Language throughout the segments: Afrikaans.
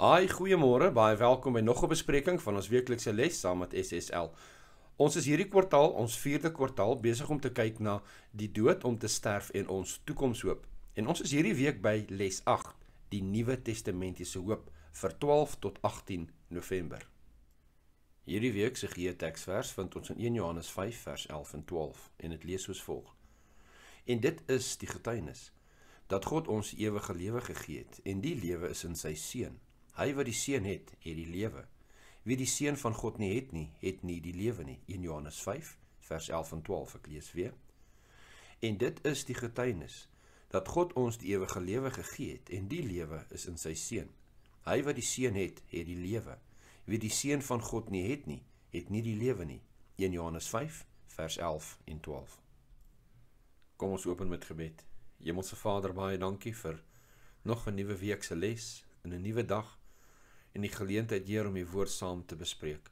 Haai, goeiemôre. Baie welkom by nog 'n bespreking van ons weeklikse les saam met SSL. Ons is hierdie kwartaal, ons 4de kwartaal, besig om te kyk na die dood om te sterf en ons toekomshoop. En ons is hierdie week by les 8, die Nuwe Testamentiese hoop vir 12 tot 18 November. Hierdie week se gee teksvers vind ons in 1 Johannes 5 vers 11 en 12 en dit lees soos volg. En dit is die getuienis dat God ons ewige lewe gegee het en die lewe is in sy seun. Hy wat die seun het, het die lewe. Wie die seun van God nie het nie, het nie die lewe nie. 1 Johannes 5 vers 11 en 12 ek lees weer. En dit is die getuienis dat God ons die ewige lewe gegee het en die lewe is in sy seun. Hy wat die seun het, het die lewe. Wie die seun van God nie het nie, het nie die lewe nie. 1 Johannes 5 vers 11 en 12. Kom ons open met gebed. Hemelse Vader, baie dankie vir nog 'n nuwe week se les, 'n nuwe dag en die geleentheid hier om u woord saam te bespreek.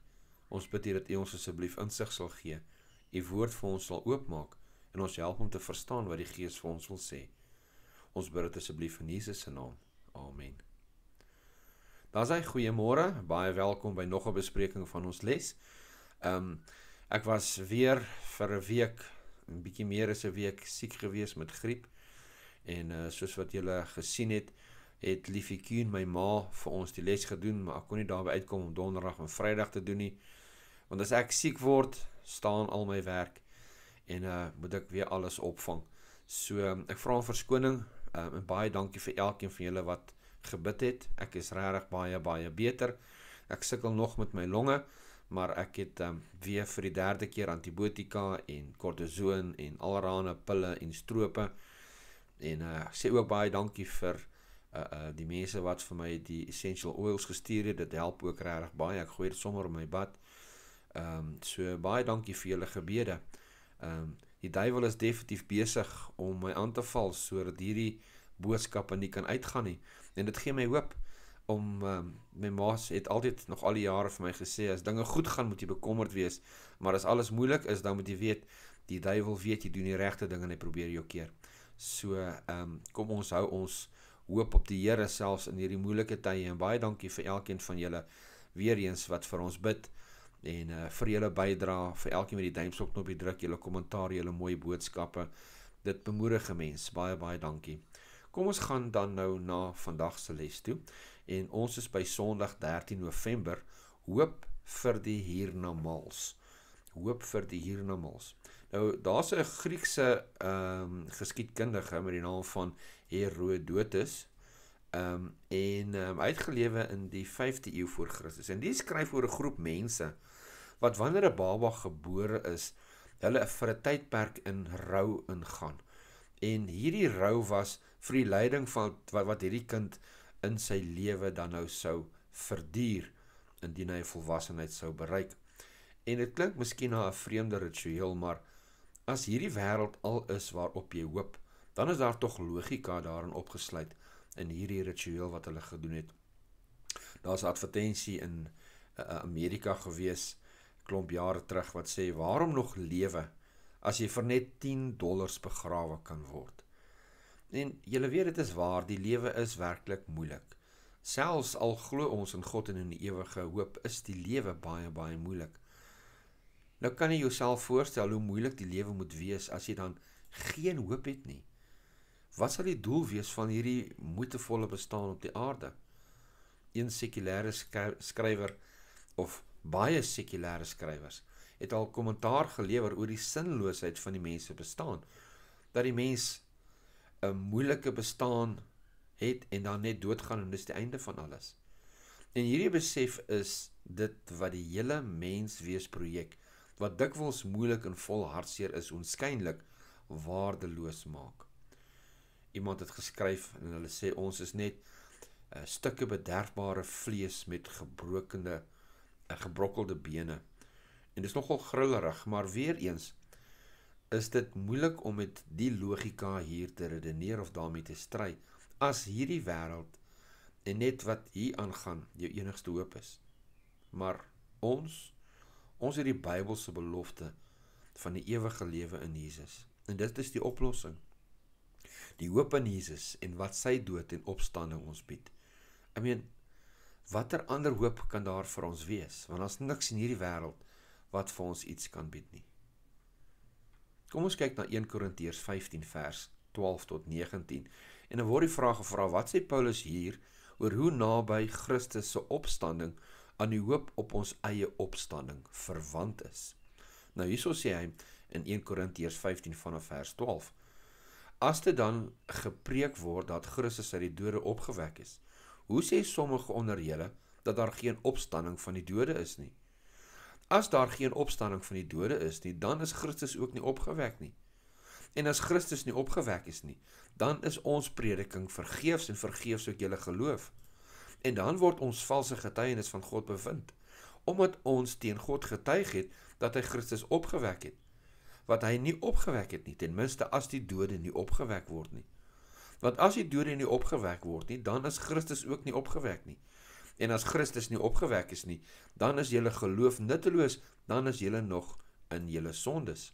Ons bid hier dat u ons asseblief insig sal gee, u woord vir ons sal oopmaak en ons help om te verstaan wat die Gees vir ons wil sê. Ons bid dit asseblief in Jesus se naam. Amen. Daarsy goeiemôre, baie welkom by nog 'n bespreking van ons les. Ehm um, ek was weer vir 'n week, 'n bietjie meer as 'n week siek gewees met griep en uh, soos wat julle gesien het, het Liefiekie en my ma vir ons die les gedoen, maar ek kon nie daarby uitkom om donderdag en vrydag te doen nie. Want as ek siek word, staan al my werk en uh moet ek weer alles opvang. So um, ek vra verskoning um, en baie dankie vir elkeen van julle wat gebid het. Ek is regtig baie baie beter. Ek sukkel nog met my longe, maar ek het um, weer vir die derde keer antibiotika en kortison en allerlei pille en strope. En uh ek sê ook baie dankie vir uh die mense wat vir my die essential oils gestuur het, dit help ook regtig baie. Ek gooi dit sommer in my bad. Ehm um, so baie dankie vir julle gebede. Ehm um, die duiwel is definitief besig om my aan te val sodat hierdie boodskap aan nie kan uitgaan nie. En dit gee my hoop om um, my ma het altyd nog al die jare vir my gesê as dinge goed gaan moet jy bekommerd wees, maar as alles moeilik is dan moet jy weet die duiwel weet jy doen die regte ding en hy probeer jou keer. So ehm um, kom ons hou ons hoop op die Here selfs in hierdie moeilike tye en baie dankie vir elkeen van julle weer eens wat vir ons bid en uh, vir julle bydrae vir elkeen met die duimpstok knoppie druk julle kommentaar julle mooi boodskappe dit bemoedig gemens baie baie dankie kom ons gaan dan nou na vandag se les toe en ons is by Sondag 13 November hoop vir die hiernamaals hoop vir die hiernamaals Nou daar's 'n Griekse ehm um, geskiedkundige met die naam van Herodotus ehm um, en um, ehm, uitgelewe in die 5de eeu voor Christus. En die skryf oor 'n groep mense wat wanneer 'n baba gebore is, hulle vir 'n tydperk in rou ingaan. En hierdie rou was vir die lyding van wat, wat hierdie kind in sy lewe dan nou sou verduur indien hy volwassenheid sou bereik. En dit klink miskien na 'n vreemde ritueel, maar As hierdie wêreld al is waarop jy hoop, dan is daar tog logika daarin opgesluit in hierdie ritueel wat hulle gedoen het. Daar's 'n advertensie in uh, Amerika gewees klomp jare terug wat sê waarom nog lewe as jy vir net 10 dollars begrawe kan word. En jy weet dit is waar, die lewe is werklik moeilik. Selfs al glo ons in God en in die ewige hoop, is die lewe baie baie moeilik. Nou kan jy jouself voorstel hoe moeilik die lewe moet wees as jy dan geen hoop het nie. Wat sal die doel wees van hierdie moetevolle bestaan op die aarde? Een sekulêre skrywer of baie sekulêre skrywers het al kommentaar gelewer oor die sinloosheid van die mens se bestaan. Dat die mens 'n moeilike bestaan het en dan net doodgaan en dis die einde van alles. En hierdie besef is dit wat die hele menswees projek wat dikwels moeilik en vol hartseer is, onskynlik waardeloos maak. Iemand het geskryf en hulle sê ons is net 'n eh, stukke bederfbare vlees met gebrokene en eh, gebrokkelde bene. En dis nogal grillerig, maar weer eens is dit moeilik om met die logika hier te redeneer of daarmee te stry as hierdie wêreld en net wat hier aangaan jou enigste hoop is. Maar ons Ons het die Bybelse belofte van die ewige lewe in Jesus. En dit is die oplossing. Die hoop in Jesus en wat sy dood en opstanding ons bied. I mean, watter ander hoop kan daar vir ons wees? Want ons niks in hierdie wêreld wat vir ons iets kan bied nie. Kom ons kyk na 1 Korintiërs 15 vers 12 tot 19. En dan word die vraag gevra wat sê Paulus hier oor hoe naby Christus se opstanding aan die hoop op ons eie opstanding verwant is. Nou hierso sê hy in 1 Korintiërs 15 vanaf vers 12: As dit dan gepreek word dat Christus uit die dode opgewek is, hoe sê sommige onder julle dat daar geen opstanding van die dode is nie? As daar geen opstanding van die dode is nie, dan is Christus ook nie opgewek nie. En as Christus nie opgewek is nie, dan is ons prediking vergeefs en vergeefs ook julle geloof en dan word ons valse getuienis van God bevind omdat ons teen God getuig het dat hy Christus opgewek het wat hy nie opgewek het nie ten minste as die dode nie opgewek word nie want as die dode nie opgewek word nie dan is Christus ook nie opgewek nie en as Christus nie opgewek is nie dan is julle geloof nutteloos dan is julle nog in julle sondes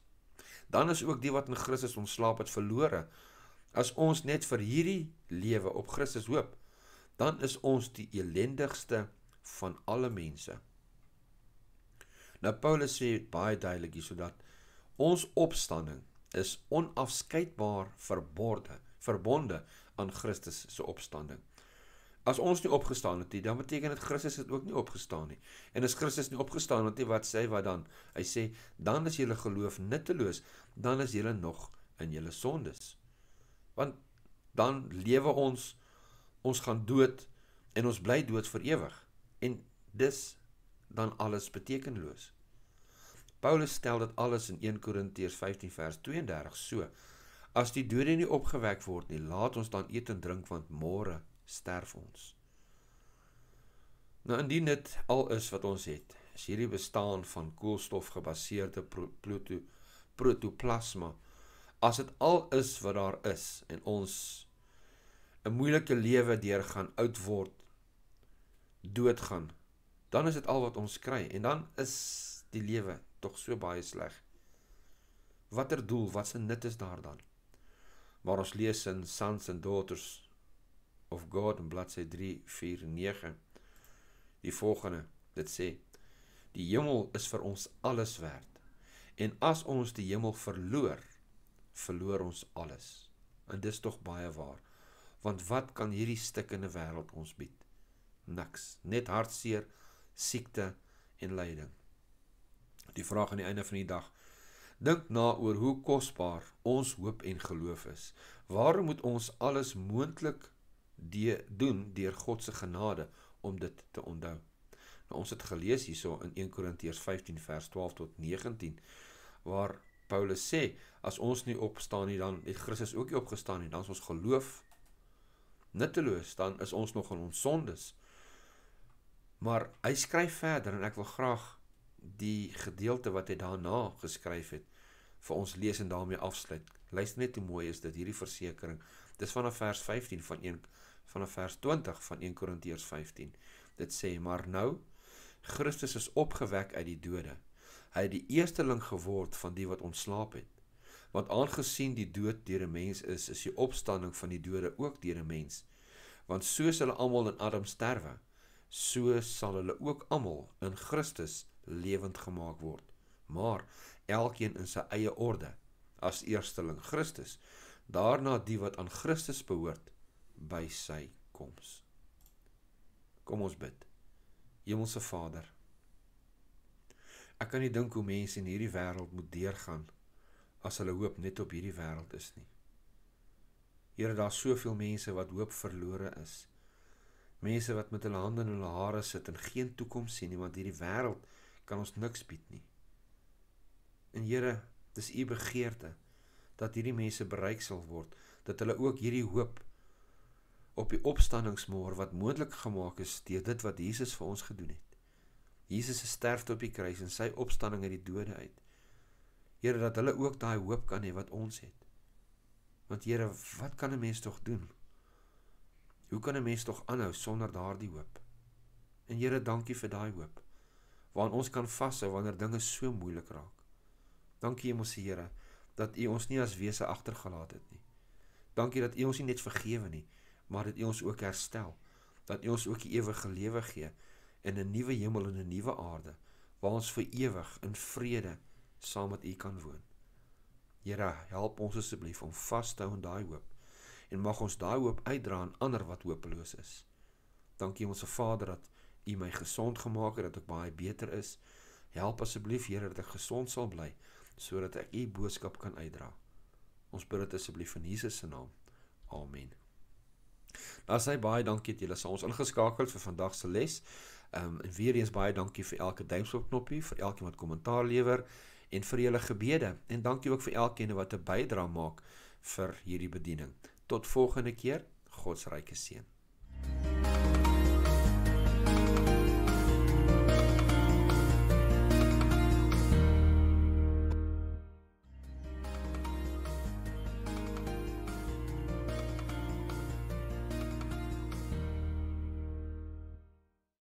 dan is ook die wat in Christus ontslaap het verlore as ons net vir hierdie lewe op Christus hoop dan is ons die elendigste van alle mense. Nou Paulus sê baie duidelik hier sodat ons opstanding is onafskeidbaar verborde, verbonde aan Christus se opstanding. As ons nie opgestaan het nie, dan beteken dit Christus het ook nie opgestaan nie. En as Christus nie opgestaan het nie, wat sê hy wat dan? Hy sê dan is julle geloof nutteloos, dan is julle nog in julle sondes. Want dan lewe ons ons gaan dood en ons bly dood vir ewig en dis dan alles betekenloos. Paulus stel dit alles in 1 Korintiërs 15 vers 32 so: As die dode nie opgewek word nie, laat ons dan eet en drink want môre sterf ons. Nou indien dit al is wat ons het, is hierdie bestaan van koolstofgebaseerde proto protoplasma as dit al is wat daar is en ons 'n moeilike lewe deurgaan, oud word, doodgaan, dan is dit al wat ons kry en dan is die lewe tog so baie sleg. Watter doel, wat se nut is daar dan? Maar ons lees in Sons and Daughters of God in bladsy 349 die volgende. Dit sê: Die hemel is vir ons alles werd. En as ons die hemel verloor, verloor ons alles. En dis tog baie waar want wat kan hierdie stikkende wêreld ons bied niks net hartseer siekte en lyding die vraag aan die einde van die dag dink na oor hoe kosbaar ons hoop en geloof is waarom moet ons alles moontlik de doen deur God se genade om dit te onthou nou, ons het gelees hierso in 1 Korintiërs 15 vers 12 tot 19 waar Paulus sê as ons nie opstaan nie dan het Christus ook nie opgestaan nie dan is ons geloof nutteloos, dan is ons nog in ons sondes. Maar hy skryf verder en ek wil graag die gedeelte wat hy daarna geskryf het vir ons lees en daarmee afsluit. Luister net hoe mooi is dit hierdie versekering. Dis vanaf vers 15 van 1 vanaf vers 20 van 1 Korintiërs 15. Dit sê: "Maar nou Christus is opgewek uit die dode. Hy het die eersteling geword van die wat ontslaap het." Want aangesien die dood deur 'n mens is, is die opstanding van die dode ook deur 'n mens. Want soos hulle almal in Adam sterwe, so sal hulle ook almal in Christus lewend gemaak word. Maar elkeen in sy eie orde, as eersteling Christus, daarna die wat aan Christus behoort by sy koms. Kom ons bid. Hemelse Vader, ek kan nie dink hoe mense in hierdie wêreld moet deurgaan as hulle hoop net op hierdie wêreld is nie. Here, daar's soveel mense wat hoop verlore is. Mense wat met hulle hande in hulle hare sit en geen toekoms sien nie want hierdie wêreld kan ons niks bied nie. En Here, dis u begeerte dat hierdie mense bereik sal word, dat hulle ook hierdie hoop op die opstanningsmôre wat moontlik gemaak is deur dit wat Jesus vir ons gedoen het. Jesus se sterfte op die kruis en sy opstanding uit die dode uit. Here dat hulle ook daai hoop kan hê wat ons het. Want Here, wat kan 'n mens tog doen? Hoe kan 'n mens tog aanhou sonder daardie hoop? En Here, dankie vir daai hoop waaraan ons kan vashou wanneer dinge so moeilik raak. Dankie, mos Here, dat U ons nie as wese agtergelaat het nie. Dankie dat U ons nie net vergewe nie, maar dat U ons ook herstel, dat U ons ook die ewige lewe gee in 'n nuwe hemel en 'n nuwe aarde waar ons vir ewig in vrede saam met U kan woon. Here, help ons asseblief om vas te hou aan daai hoop en mag ons daai hoop uitdra aan ander wat hopeloos is. Dankie ons Vader dat U my gesond gemaak het, dat ek baie beter is. Help asseblief Here dat ek gesond sal bly sodat ek U boodskap kan uitdra. Ons bid dit asseblief in Jesus se naam. Amen. Nou sê baie dankie dat julle ons ingeskakel het vir vandag se les. Ehm um, en weer eens baie dankie vir elke duimpknoppie, vir elkeen wat kommentaar lewer en vir julle gebede en dankie ook vir elkeen wat 'n bydrae maak vir hierdie bediening. Tot volgende keer, God se ryke seën.